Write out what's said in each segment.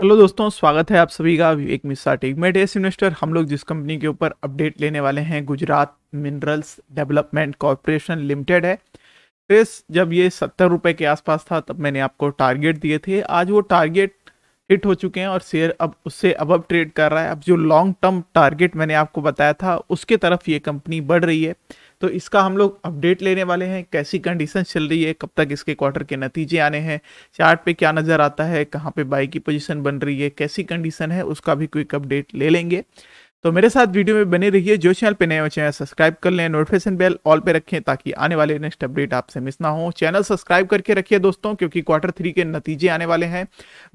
hello दोस्तों स्वागत है आप सभी का एक mistake made as investor हम लोग जिस कंपनी के ऊपर अपडेट लेने वाले हैं Gujarat minerals development corporation limited है ट्रेस जब ये सत्तर रुपये के आसपास था तब मैंने आपको टारगेट दिए थे आज वो टारगेट हिट हो चुके हैं और शेयर अब उससे अब अब ट्रेड कर रहा है अब जो लॉन्ग टर्म टारगेट मैंने आपको बताया था उसके तरफ ये कंपनी बढ़ रही है तो इसका हम लोग अपडेट लेने वाले हैं कैसी कंडीशन चल रही है कब तक इसके क्वार्टर के नतीजे आने हैं चार्ट पे क्या नज़र आता है कहाँ पे बाई की पोजीशन बन रही है कैसी कंडीशन है उसका भी क्विक अपडेट ले लेंगे तो मेरे साथ वीडियो में बने रहिए जो चैनल पे नए हो चैनल सब्सक्राइब कर लें नोटिफिकेशन बेल ऑल पे रखें ताकि आने वाले नेक्स्ट अपडेट आपसे मिस ना हो चैनल सब्सक्राइब करके रखिए दोस्तों क्योंकि क्वार्टर थ्री के नतीजे आने वाले हैं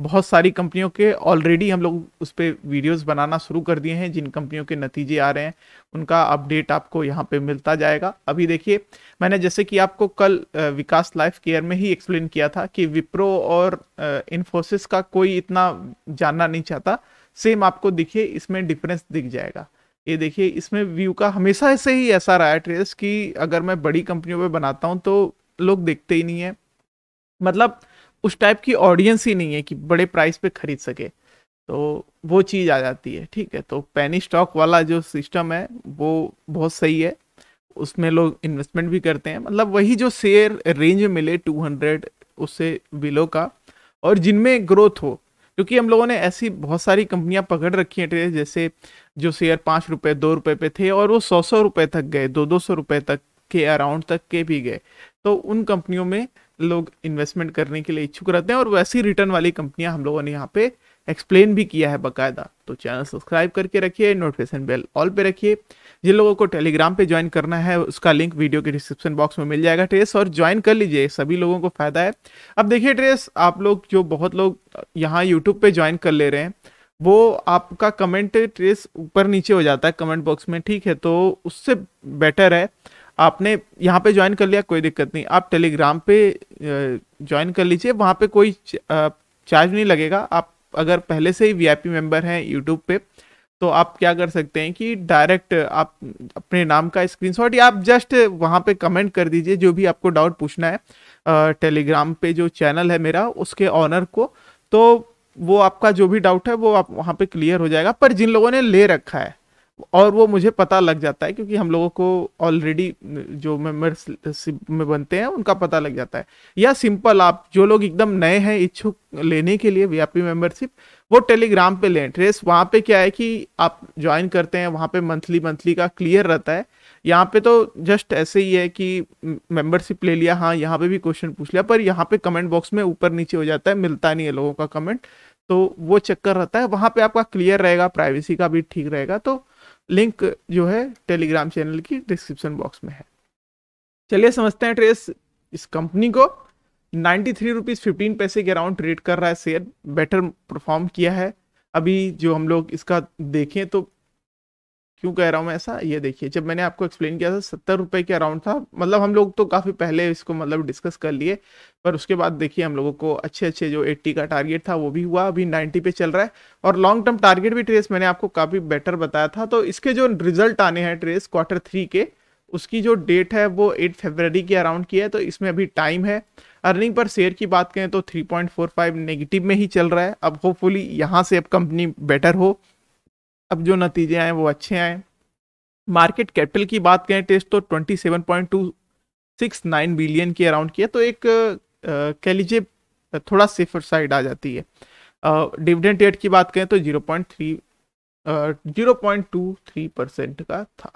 बहुत सारी कंपनियों के ऑलरेडी हम लोग उस पर वीडियोज़ बनाना शुरू कर दिए हैं जिन कंपनियों के नतीजे आ रहे हैं उनका अपडेट आपको यहाँ पर मिलता जाएगा अभी देखिए मैंने जैसे कि आपको कल विकास लाइफ केयर में ही एक्सप्लेन किया था कि विप्रो और इन्फोसिस का कोई इतना जानना नहीं चाहता सेम आपको दिखे इसमें डिफरेंस दिख जाएगा ये देखिए इसमें व्यू का हमेशा से ही ऐसा रहा है ट्रेस कि अगर मैं बड़ी कंपनियों पे बनाता हूँ तो लोग देखते ही नहीं है मतलब उस टाइप की ऑडियंस ही नहीं है कि बड़े प्राइस पे खरीद सके तो वो चीज़ आ जाती है ठीक है तो पैनी स्टॉक वाला जो सिस्टम है वो बहुत सही है उसमें लोग इन्वेस्टमेंट भी करते हैं मतलब वही जो शेयर रेंज मिले 200 उससे बिलो का और जिनमें ग्रोथ हो क्योंकि हम लोगों ने ऐसी बहुत सारी कंपनियां पकड़ रखी हैं जैसे जो शेयर पाँच रुपये दो रुपये पे थे और वो सौ सौ रुपये तक गए दो दो सौ रुपये तक के अराउंड तक के भी गए तो उन कंपनियों में लोग इन्वेस्टमेंट करने के लिए इच्छुक रहते हैं और वैसी रिटर्न वाली कंपनियां हम लोगों ने यहाँ पे एक्सप्लेन भी किया है बाकायदा तो चैनल सब्सक्राइब करके रखिए नोटिफिकेशन बेल ऑल पे रखिए जिन लोगों को टेलीग्राम पे ज्वाइन करना है उसका लिंक वीडियो के डिस्क्रिप्शन बॉक्स में मिल जाएगा ट्रेस और ज्वाइन कर लीजिए सभी लोगों को फ़ायदा है अब देखिए ट्रेस आप लोग जो बहुत लोग यहाँ यूट्यूब पर ज्वाइन कर ले रहे हैं वो आपका कमेंट ट्रेस ऊपर नीचे हो जाता है कमेंट बॉक्स में ठीक है तो उससे बेटर है आपने यहाँ पे ज्वाइन कर लिया कोई दिक्कत नहीं आप टेलीग्राम पे ज्वाइन कर लीजिए वहाँ पे कोई चार्ज नहीं लगेगा आप अगर पहले से ही वीआईपी मेंबर हैं यूट्यूब पे तो आप क्या कर सकते हैं कि डायरेक्ट आप अपने नाम का स्क्रीनशॉट या आप जस्ट वहाँ पे कमेंट कर दीजिए जो भी आपको डाउट पूछना है टेलीग्राम पे जो चैनल है मेरा उसके ऑनर को तो वो आपका जो भी डाउट है वो आप वहाँ पे क्लियर हो जाएगा पर जिन लोगों ने ले रखा है और वो मुझे पता लग जाता है क्योंकि हम लोगों को ऑलरेडी जो मेम्बर्स में बनते हैं उनका पता लग जाता है या सिंपल आप जो लोग एकदम नए हैं इच्छुक लेने के लिए वीआईपी मेंबरशिप वो टेलीग्राम पे लें ट्रेस वहाँ पे क्या है कि आप ज्वाइन करते हैं वहाँ पे मंथली मंथली का क्लियर रहता है यहाँ पे तो जस्ट ऐसे ही है कि मेंबरशिप ले लिया हाँ यहाँ पे भी क्वेश्चन पूछ लिया पर यहाँ पे कमेंट बॉक्स में ऊपर नीचे हो जाता है मिलता नहीं है लोगों का कमेंट तो वो चक्कर रहता है वहाँ पे आपका क्लियर रहेगा प्राइवेसी का भी ठीक रहेगा तो लिंक जो है टेलीग्राम चैनल की डिस्क्रिप्शन बॉक्स में है चलिए समझते हैं ट्रेस इस कंपनी को नाइन्टी थ्री रुपीज़ फिफ्टीन पैसे के अराउंड ट्रेड कर रहा है शेयर बेटर परफॉर्म किया है अभी जो हम लोग इसका देखें तो क्यों कह रहा हूँ ऐसा ये देखिए जब मैंने आपको एक्सप्लेन किया था सत्तर रुपये के अराउंड था मतलब हम लोग तो काफ़ी पहले इसको मतलब डिस्कस कर लिए पर उसके बाद देखिए हम लोगों को अच्छे अच्छे जो एट्टी का टारगेट था वो भी हुआ अभी नाइन्टी पे चल रहा है और लॉन्ग टर्म टारगेट भी ट्रेस मैंने आपको काफ़ी बेटर बताया था तो इसके जो रिजल्ट आने हैं ट्रेस क्वार्टर थ्री के उसकी जो डेट है वो एट फेबररी के अराउंड की है तो इसमें अभी टाइम है अर्निंग पर शेयर की बात करें तो थ्री नेगेटिव में ही चल रहा है अब होपफुली यहाँ से अब कंपनी बेटर हो अब जो नतीजे आए वो अच्छे आए मार्केट कैपिटल की बात करें टेस्ट तो 27.269 बिलियन के अराउंड किया तो एक कह लीजिए थोड़ा सेफर साइड आ जाती है डिविडेंड रेट की बात करें तो 0.3 0.23 परसेंट का था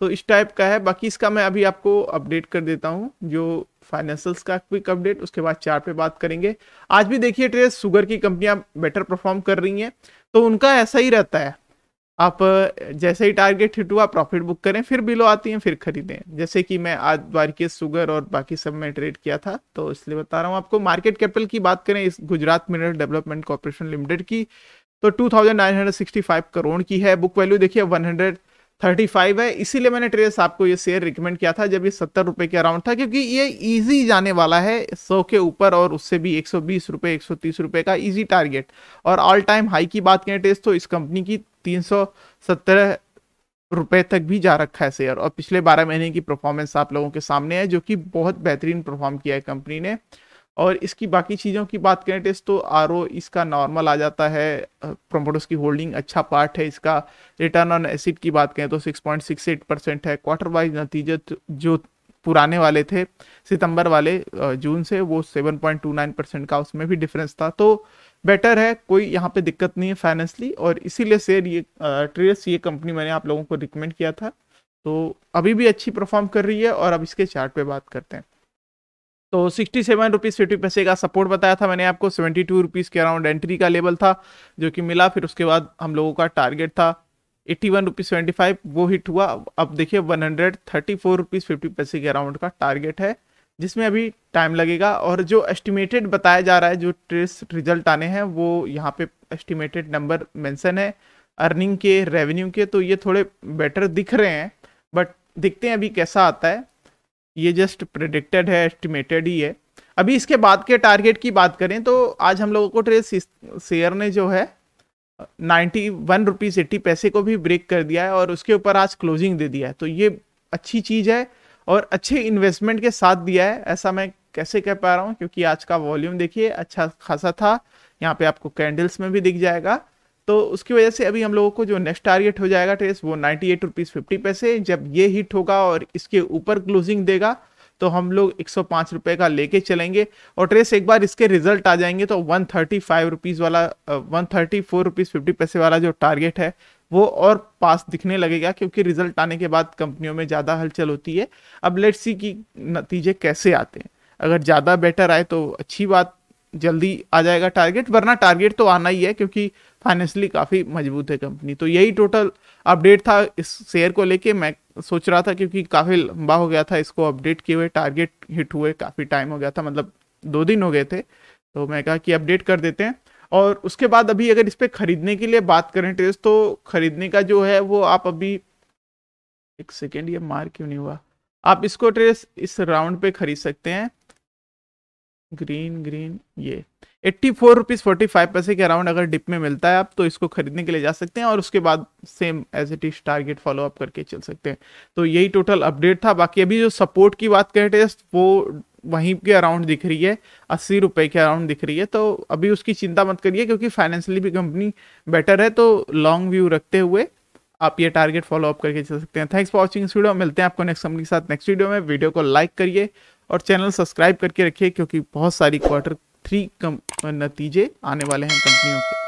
तो इस टाइप का है बाकी इसका मैं अभी आपको अपडेट कर देता हूँ जो फाइनेंशियल्स का क्विक अपडेट उसके बाद चार पे बात करेंगे आज भी देखिए ट्रेस शुगर की कंपनियां बेटर परफॉर्म कर रही हैं तो उनका ऐसा ही रहता है आप जैसे ही टारगेट हिट हुआ प्रॉफिट बुक करें फिर बिलो आती हैं फिर खरीदें जैसे कि मैं आज द्वारकेश सुगर और बाकी सब में ट्रेड किया था तो इसलिए बता रहा हूँ आपको मार्केट कैपिटल की बात करें इस Gujarat mineral development corporation limited की तो 2965 करोड़ की है बुक वैल्यू देखिए 100 थर्टी फाइव है इसीलिए मैंने ट्रेस आपको ये शेयर रिकमेंड किया था जब ये सत्तर रुपये के अराउंड था क्योंकि ये इजी जाने वाला है सौ के ऊपर और उससे भी एक सौ बीस रुपये एक सौ तीस रुपये का इजी टारगेट और ऑल टाइम हाई की बात करें ट्रेस तो इस कंपनी की तीन सौ सत्तर रुपए तक भी जा रखा है शेयर और पिछले बारह महीने की परफॉर्मेंस आप लोगों के सामने है जो कि बहुत बेहतरीन परफॉर्म किया है कंपनी ने और इसकी बाकी चीज़ों की बात करें टेस्ट तो आर इसका नॉर्मल आ जाता है प्रमोटर्स की होल्डिंग अच्छा पार्ट है इसका रिटर्न ऑन एसिड की बात करें तो 6.68 परसेंट है क्वार्टर वाइज नतीजे जो पुराने वाले थे सितंबर वाले जून से वो 7.29 परसेंट का उसमें भी डिफरेंस था तो बेटर है कोई यहाँ पे दिक्कत नहीं है फाइनेंसली और इसीलिए शेयर ये ट्रेड्स ये कंपनी मैंने आप लोगों को रिकमेंड किया था तो अभी भी अच्छी परफॉर्म कर रही है और अब इसके चार्ट पे बात करते हैं तो सिक्सटी सेवन रुपीज़ फिफ्टी पैसे का सपोर्ट बताया था मैंने आपको सेवेंटी टू रुपीज़ के अराउंड एंट्री का लेवल था जो कि मिला फिर उसके बाद हम लोगों का टारगेट था eighty one rupees seventy five वो हिट हुआ अब देखिए one hundred thirty four rupees fifty पैसे के अराउंड का टारगेट है जिसमें अभी टाइम लगेगा और जो एस्टिमेटेड बताया जा रहा है जो ट्रेस रिजल्ट आने हैं वो यहाँ पे एस्टिमेटेड नंबर मेंशन है अर्निंग के रेवेन्यू के तो ये थोड़े बेटर दिख रहे हैं बट देखते हैं अभी कैसा आता है ये जस्ट प्रडिक्टेड है एस्टिमेटेड ही है अभी इसके बाद के टारगेट की बात करें तो आज हम लोगों को ट्रेस शेयर ने जो है नाइन्टी वन रुपीज़ एट्टी पैसे को भी ब्रेक कर दिया है और उसके ऊपर आज क्लोजिंग दे दिया है तो ये अच्छी चीज़ है और अच्छे इन्वेस्टमेंट के साथ दिया है ऐसा मैं कैसे कह पा रहा हूँ क्योंकि आज का वॉल्यूम देखिए अच्छा खासा था यहाँ पे आपको कैंडल्स में भी दिख जाएगा तो उसकी वजह से अभी हम लोगों को जो नेक्स्ट टारगेट हो जाएगा ट्रेस वो नाइन्टी एट रुपीज़ फिफ्टी पैसे जब ये हिट होगा और इसके ऊपर क्लोजिंग देगा तो हम लोग एक सौ पाँच रुपये का लेके चलेंगे और ट्रेस एक बार इसके रिजल्ट आ जाएंगे तो वन थर्टी फाइव रुपीज़ वाला one thirty four rupees fifty पैसे वाला जो टारगेट है वो और पास दिखने लगेगा क्योंकि रिजल्ट आने के बाद कंपनियों में ज़्यादा हलचल होती है अब लेट्स सी कि नतीजे कैसे आते हैं अगर ज़्यादा बेटर आए तो अच्छी बात जल्दी आ जाएगा टारगेट वरना टारगेट तो आना ही है क्योंकि फाइनेंशली काफ़ी मजबूत है कंपनी तो यही टोटल अपडेट था इस शेयर को लेके मैं सोच रहा था क्योंकि काफ़ी लंबा हो गया था इसको अपडेट किए हुए टारगेट हिट हुए काफ़ी टाइम हो गया था मतलब दो दिन हो गए थे तो मैं कहा कि अपडेट कर देते हैं और उसके बाद अभी अगर इस पर ख़रीदने के लिए बात करें ट्रेस तो ख़रीदने का जो है वो आप अभी एक सेकेंड ये मार क्यों नहीं हुआ आप इसको ट्रेस इस राउंड पे खरीद सकते हैं ग्रीन ग्रीन ये eighty four rupees forty five पैसे के अराउंड अगर डिप में मिलता है आप तो इसको खरीदने के लिए जा सकते हैं और उसके बाद same as it is target follow up करके चल सकते हैं तो यही टोटल अपडेट था बाकी अभी जो सपोर्ट की बात करें टेस्ट वो वहीं के अराउंड दिख रही है अस्सी रुपये के अराउंड दिख रही है तो अभी उसकी चिंता मत करिए क्योंकि फाइनेंशियली भी कंपनी बेटर है तो लॉन्ग व्यू रखते हुए आप ये टारगेट फॉलो अप करके चल सकते हैं थैंक्स फॉर वॉचिंग इस वीडियो मिलते हैं आपको नेक्स्ट कंपनी के साथ नेक्स्ट वीडियो में वीडियो को लाइक करिए और चैनल सब्सक्राइब करके रखिए क्योंकि बहुत सारी क्वार्टर थ्री नतीजे आने वाले हैं कंपनियों के